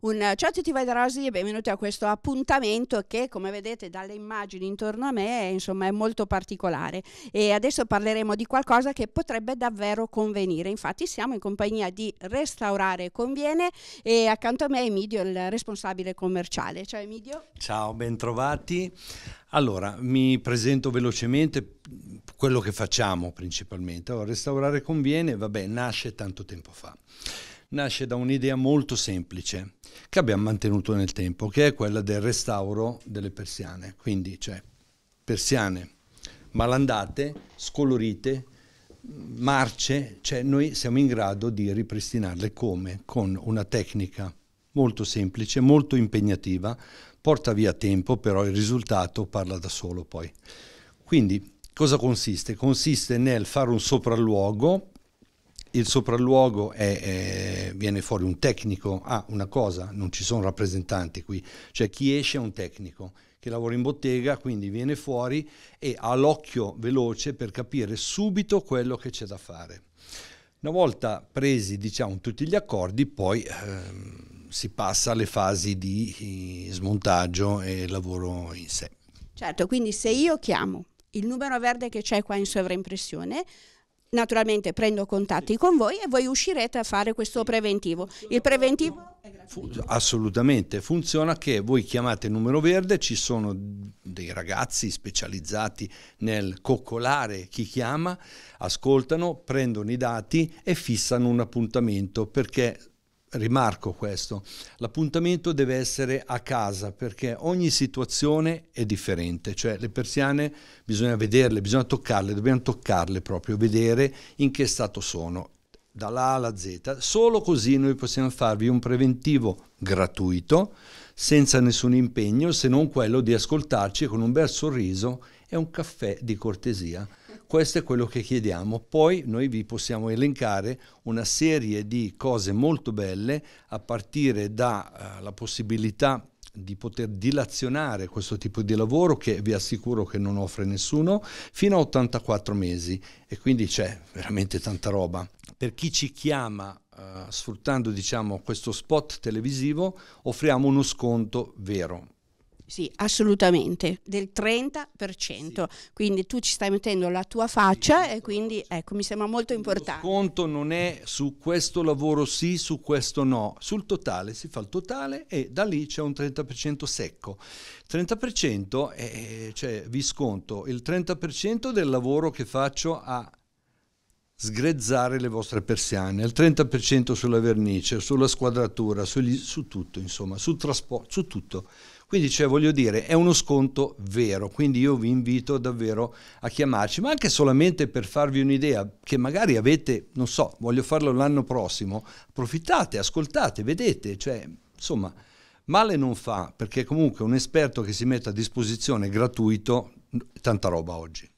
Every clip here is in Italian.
Un eh, ciao a tutti voi da Rosy e benvenuti a questo appuntamento che come vedete dalle immagini intorno a me è, insomma, è molto particolare e adesso parleremo di qualcosa che potrebbe davvero convenire. Infatti siamo in compagnia di Restaurare Conviene e accanto a me è Emidio, il responsabile commerciale. Ciao Emidio. Ciao, bentrovati. Allora, mi presento velocemente quello che facciamo principalmente. Allora, Restaurare Conviene, vabbè, nasce tanto tempo fa nasce da un'idea molto semplice che abbiamo mantenuto nel tempo, che è quella del restauro delle persiane. Quindi, cioè, persiane malandate, scolorite, marce, cioè noi siamo in grado di ripristinarle come? Con una tecnica molto semplice, molto impegnativa, porta via tempo, però il risultato parla da solo poi. Quindi cosa consiste? Consiste nel fare un sopralluogo il sopralluogo è, è, viene fuori un tecnico, ah una cosa, non ci sono rappresentanti qui, cioè chi esce è un tecnico che lavora in bottega, quindi viene fuori e ha l'occhio veloce per capire subito quello che c'è da fare. Una volta presi diciamo, tutti gli accordi, poi ehm, si passa alle fasi di eh, smontaggio e lavoro in sé. Certo, quindi se io chiamo il numero verde che c'è qua in sovraimpressione, naturalmente prendo contatti con voi e voi uscirete a fare questo preventivo. Il preventivo... Assolutamente, funziona che voi chiamate numero verde, ci sono dei ragazzi specializzati nel coccolare chi chiama, ascoltano, prendono i dati e fissano un appuntamento perché rimarco questo, l'appuntamento deve essere a casa perché ogni situazione è differente, cioè le persiane bisogna vederle, bisogna toccarle, dobbiamo toccarle proprio, vedere in che stato sono, dalla A alla Z, solo così noi possiamo farvi un preventivo gratuito, senza nessun impegno se non quello di ascoltarci con un bel sorriso e un caffè di cortesia. Questo è quello che chiediamo. Poi noi vi possiamo elencare una serie di cose molto belle a partire dalla uh, possibilità di poter dilazionare questo tipo di lavoro che vi assicuro che non offre nessuno fino a 84 mesi e quindi c'è veramente tanta roba. Per chi ci chiama uh, sfruttando diciamo, questo spot televisivo offriamo uno sconto vero sì, assolutamente, del 30%. Sì. Quindi tu ci stai mettendo la tua faccia sì, e quindi ecco, mi sembra molto importante. Il conto non è su questo lavoro sì, su questo no, sul totale si fa il totale e da lì c'è un 30% secco. 30% è, eh, eh, cioè, vi sconto il 30% del lavoro che faccio a sgrezzare le vostre persiane, il 30% sulla vernice, sulla squadratura, sugli, su tutto, insomma, sul trasporto, su tutto. Quindi cioè, voglio dire, è uno sconto vero, quindi io vi invito davvero a chiamarci, ma anche solamente per farvi un'idea che magari avete, non so, voglio farlo l'anno prossimo, approfittate, ascoltate, vedete, cioè, insomma, male non fa, perché comunque un esperto che si mette a disposizione gratuito, tanta roba oggi.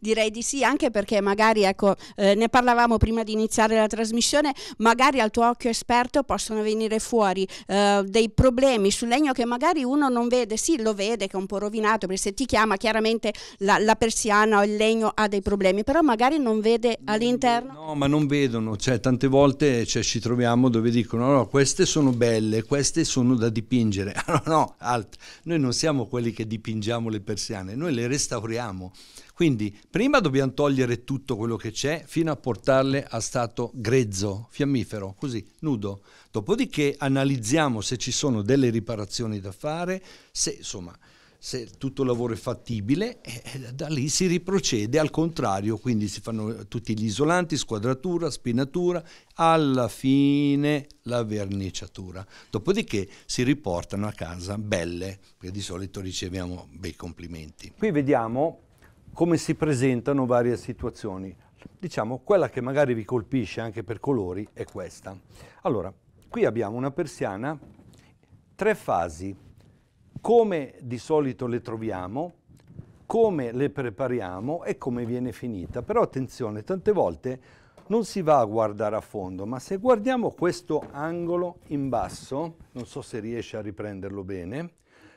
Direi di sì, anche perché magari, ecco, eh, ne parlavamo prima di iniziare la trasmissione, magari al tuo occhio esperto possono venire fuori eh, dei problemi sul legno che magari uno non vede, sì lo vede che è un po' rovinato, perché se ti chiama chiaramente la, la persiana o il legno ha dei problemi, però magari non vede all'interno. No, ma non vedono, cioè tante volte cioè, ci troviamo dove dicono no, no, queste sono belle, queste sono da dipingere, no, no, alt- noi non siamo quelli che dipingiamo le persiane, noi le restauriamo. Quindi prima dobbiamo togliere tutto quello che c'è fino a portarle a stato grezzo, fiammifero, così, nudo. Dopodiché analizziamo se ci sono delle riparazioni da fare, se insomma se tutto il lavoro è fattibile, e da lì si riprocede al contrario, quindi si fanno tutti gli isolanti, squadratura, spinatura, alla fine la verniciatura. Dopodiché si riportano a casa belle, perché di solito riceviamo bei complimenti. Qui vediamo come si presentano varie situazioni. Diciamo, quella che magari vi colpisce anche per colori è questa. Allora, qui abbiamo una persiana, tre fasi, come di solito le troviamo, come le prepariamo e come viene finita. Però attenzione, tante volte non si va a guardare a fondo, ma se guardiamo questo angolo in basso, non so se riesce a riprenderlo bene,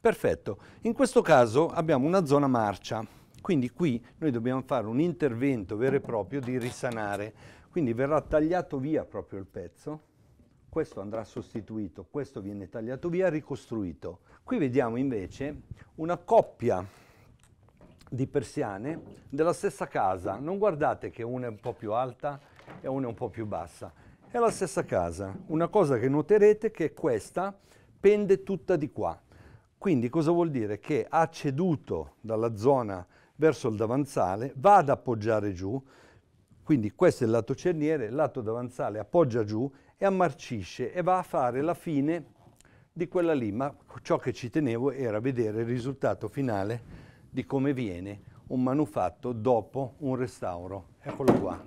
perfetto, in questo caso abbiamo una zona marcia, quindi qui noi dobbiamo fare un intervento vero e proprio di risanare. Quindi verrà tagliato via proprio il pezzo, questo andrà sostituito, questo viene tagliato via, ricostruito. Qui vediamo invece una coppia di persiane della stessa casa. Non guardate che una è un po' più alta e una è un po' più bassa. È la stessa casa. Una cosa che noterete è che questa pende tutta di qua. Quindi cosa vuol dire? Che ha ceduto dalla zona verso il davanzale, va ad appoggiare giù, quindi questo è il lato cerniere, il lato davanzale appoggia giù e ammarcisce e va a fare la fine di quella lì, ma ciò che ci tenevo era vedere il risultato finale di come viene un manufatto dopo un restauro. Eccolo qua,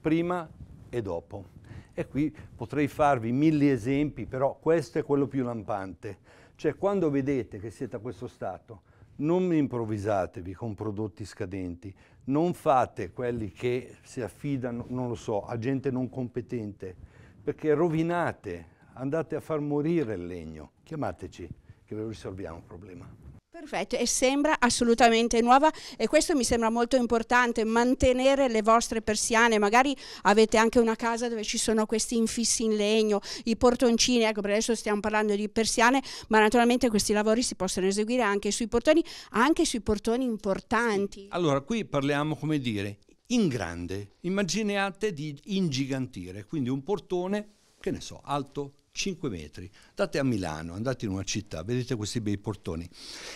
prima e dopo. E qui potrei farvi mille esempi, però questo è quello più lampante. Cioè quando vedete che siete a questo stato, non improvvisatevi con prodotti scadenti, non fate quelli che si affidano, non lo so, a gente non competente, perché rovinate, andate a far morire il legno. Chiamateci che ve lo risolviamo il problema. Perfetto, e sembra assolutamente nuova e questo mi sembra molto importante, mantenere le vostre persiane, magari avete anche una casa dove ci sono questi infissi in legno, i portoncini, ecco per adesso stiamo parlando di persiane, ma naturalmente questi lavori si possono eseguire anche sui portoni, anche sui portoni importanti. Allora, qui parliamo, come dire, in grande, immaginate di ingigantire, quindi un portone, che ne so, alto 5 metri. Andate a Milano, andate in una città, vedete questi bei portoni.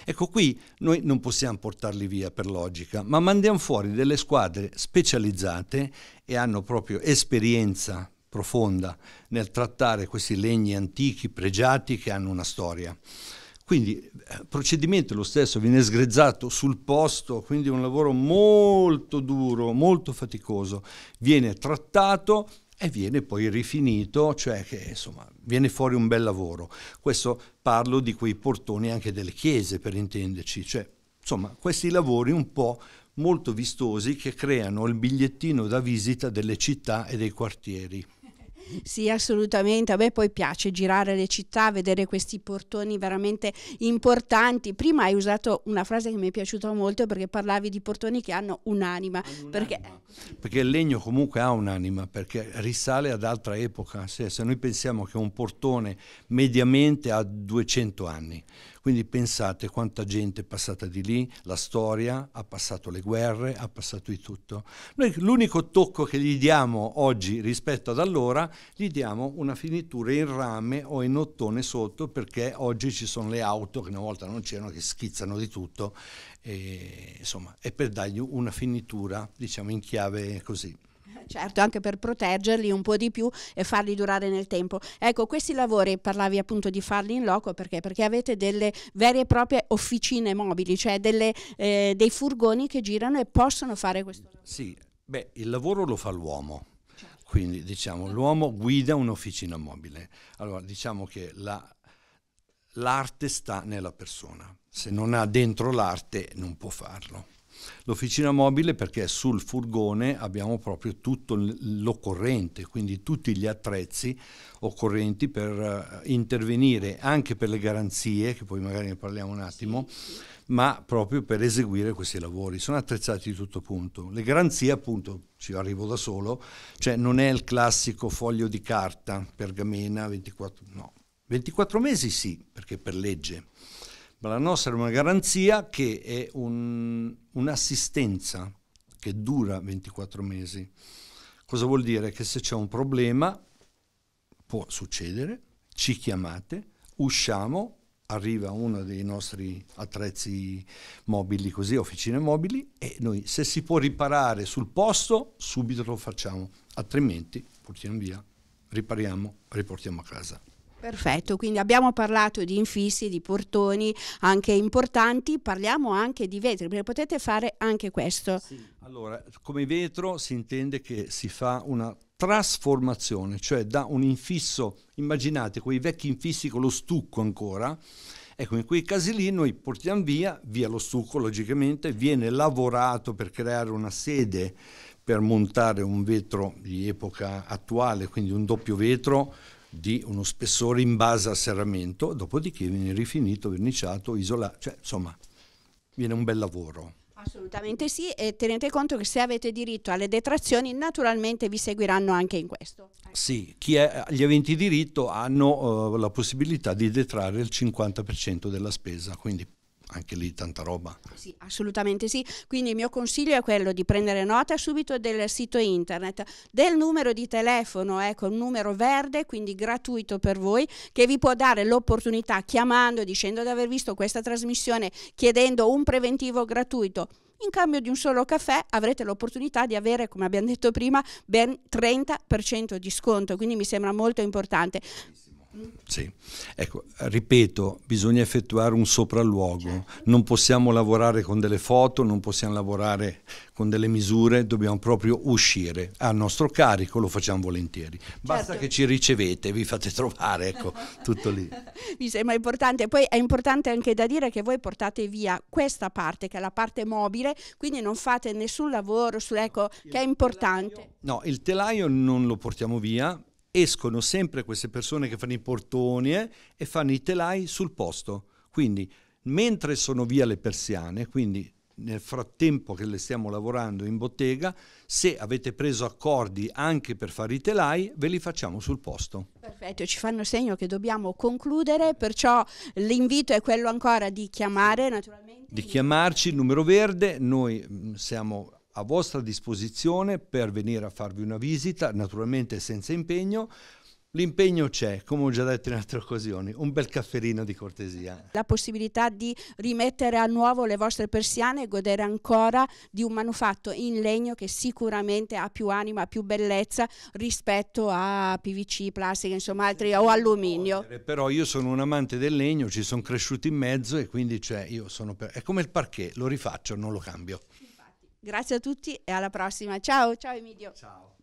Ecco qui noi non possiamo portarli via per logica, ma mandiamo fuori delle squadre specializzate e hanno proprio esperienza profonda nel trattare questi legni antichi, pregiati, che hanno una storia. Quindi il eh, procedimento è lo stesso, viene sgrezzato sul posto, quindi è un lavoro molto duro, molto faticoso, viene trattato, e viene poi rifinito, cioè che insomma viene fuori un bel lavoro. Questo parlo di quei portoni anche delle chiese per intenderci, cioè insomma questi lavori un po' molto vistosi che creano il bigliettino da visita delle città e dei quartieri. Sì, assolutamente. A me poi piace girare le città, vedere questi portoni veramente importanti. Prima hai usato una frase che mi è piaciuta molto perché parlavi di portoni che hanno un'anima. un'anima. Perché... perché... il legno comunque ha un'anima, perché risale ad altra epoca. Se, se noi pensiamo che un portone mediamente ha 200 anni, quindi pensate quanta gente è passata di lì, la storia, ha passato le guerre, ha passato di tutto. Noi l'unico tocco che gli diamo oggi rispetto ad allora gli diamo una finitura in rame o in ottone sotto perché oggi ci sono le auto che una volta non c'erano, che schizzano di tutto, e, insomma, è per dargli una finitura, diciamo, in chiave così certo, anche per proteggerli un po' di più e farli durare nel tempo. Ecco, questi lavori parlavi appunto di farli in loco perché? Perché avete delle vere e proprie officine mobili, cioè delle, eh, dei furgoni che girano e possono fare questo lavoro. Sì, beh, il lavoro lo fa l'uomo quindi diciamo l'uomo guida un'officina mobile. Allora diciamo che la, l'arte sta nella persona. Se non ha dentro l'arte non può farlo. L'officina mobile perché sul furgone abbiamo proprio tutto l'occorrente, quindi tutti gli attrezzi occorrenti per eh, intervenire anche per le garanzie, che poi magari ne parliamo un attimo, ma proprio per eseguire questi lavori. Sono attrezzati di tutto punto. Le garanzie appunto, ci arrivo da solo, cioè non è il classico foglio di carta, pergamena, 24, no. 24 mesi sì, perché per legge ma la nostra è una garanzia che è un, un'assistenza che dura 24 mesi. Cosa vuol dire? Che se c'è un problema, può succedere, ci chiamate, usciamo, arriva uno dei nostri attrezzi mobili, così, officine mobili, e noi se si può riparare sul posto, subito lo facciamo, altrimenti portiamo via, ripariamo, riportiamo a casa. Perfetto, quindi abbiamo parlato di infissi, di portoni anche importanti, parliamo anche di vetri, perché potete fare anche questo. Sì. Allora, come vetro si intende che si fa una trasformazione, cioè da un infisso, immaginate quei vecchi infissi con lo stucco ancora, Ecco, in quei casi lì noi portiamo via, via lo stucco logicamente, viene lavorato per creare una sede per montare un vetro di epoca attuale, quindi un doppio vetro di uno spessore in base a serramento, dopodiché viene rifinito, verniciato, isolato, cioè insomma viene un bel lavoro. Assolutamente sì e tenete conto che se avete diritto alle detrazioni naturalmente vi seguiranno anche in questo. Sì, è, gli aventi diritto hanno uh, la possibilità di detrarre il 50% della spesa, quindi anche lì tanta roba. Sì, assolutamente sì. Quindi il mio consiglio è quello di prendere nota subito del sito internet, del numero di telefono, ecco, un numero verde, quindi gratuito per voi, che vi può dare l'opportunità chiamando, dicendo di aver visto questa trasmissione, chiedendo un preventivo gratuito. In cambio di un solo caffè avrete l'opportunità di avere, come abbiamo detto prima, ben 30% di sconto, quindi mi sembra molto importante. Sì. Ecco, ripeto, bisogna effettuare un sopralluogo, certo. non possiamo lavorare con delle foto, non possiamo lavorare con delle misure, dobbiamo proprio uscire a nostro carico, lo facciamo volentieri. Basta certo. che ci ricevete, vi fate trovare, ecco, tutto lì. Mi sembra importante, poi è importante anche da dire che voi portate via questa parte che è la parte mobile, quindi non fate nessun lavoro su ecco il che è importante. Telaio, no, il telaio non lo portiamo via escono sempre queste persone che fanno i portoni eh, e fanno i telai sul posto. Quindi, mentre sono via le persiane, quindi nel frattempo che le stiamo lavorando in bottega, se avete preso accordi anche per fare i telai, ve li facciamo sul posto. Perfetto, ci fanno segno che dobbiamo concludere, perciò l'invito è quello ancora di chiamare naturalmente. Di chiamarci il numero verde, noi mm, siamo a vostra disposizione per venire a farvi una visita, naturalmente senza impegno. L'impegno c'è, come ho già detto in altre occasioni, un bel cafferino di cortesia. La possibilità di rimettere a nuovo le vostre persiane e godere ancora di un manufatto in legno che sicuramente ha più anima, più bellezza rispetto a PVC, plastica, insomma altri o alluminio. Eh, però io sono un amante del legno, ci sono cresciuti in mezzo e quindi cioè, io sono per... è come il parquet, lo rifaccio, non lo cambio. Grazie a tutti e alla prossima. Ciao, ciao Emilio. Ciao.